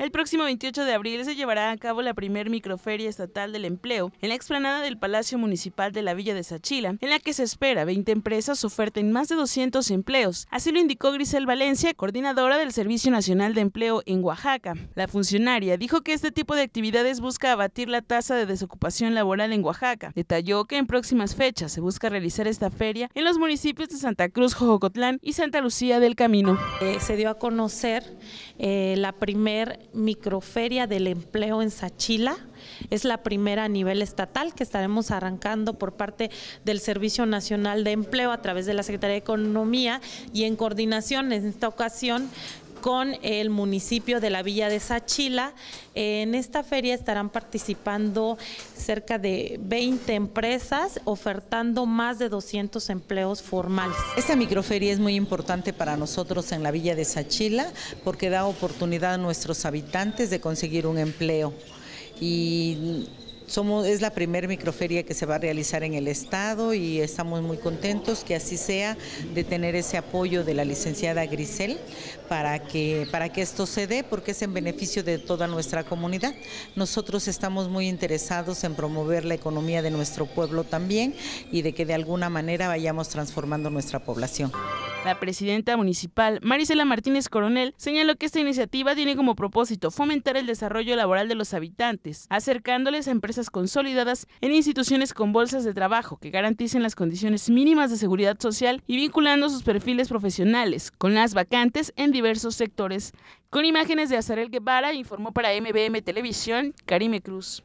El próximo 28 de abril se llevará a cabo la primer microferia estatal del empleo en la explanada del Palacio Municipal de la Villa de Sachila, en la que se espera 20 empresas oferten más de 200 empleos. Así lo indicó Grisel Valencia, coordinadora del Servicio Nacional de Empleo en Oaxaca. La funcionaria dijo que este tipo de actividades busca abatir la tasa de desocupación laboral en Oaxaca. Detalló que en próximas fechas se busca realizar esta feria en los municipios de Santa Cruz, Jojocotlán y Santa Lucía del Camino. Eh, se dio a conocer eh, la primer microferia del empleo en Sachila. Es la primera a nivel estatal que estaremos arrancando por parte del Servicio Nacional de Empleo a través de la Secretaría de Economía y en coordinación en esta ocasión con el municipio de la Villa de Sachila. En esta feria estarán participando cerca de 20 empresas ofertando más de 200 empleos formales. Esta microferia es muy importante para nosotros en la Villa de Sachila porque da oportunidad a nuestros habitantes de conseguir un empleo es la primera microferia que se va a realizar en el Estado y estamos muy contentos que así sea de tener ese apoyo de la licenciada Grisel para que, para que esto se dé porque es en beneficio de toda nuestra comunidad. Nosotros estamos muy interesados en promover la economía de nuestro pueblo también y de que de alguna manera vayamos transformando nuestra población. La presidenta municipal, Marisela Martínez Coronel, señaló que esta iniciativa tiene como propósito fomentar el desarrollo laboral de los habitantes, acercándoles a empresas consolidadas en instituciones con bolsas de trabajo que garanticen las condiciones mínimas de seguridad social y vinculando sus perfiles profesionales con las vacantes en diversos sectores. Con imágenes de Azarel Guevara, informó para MBM Televisión, Karime Cruz.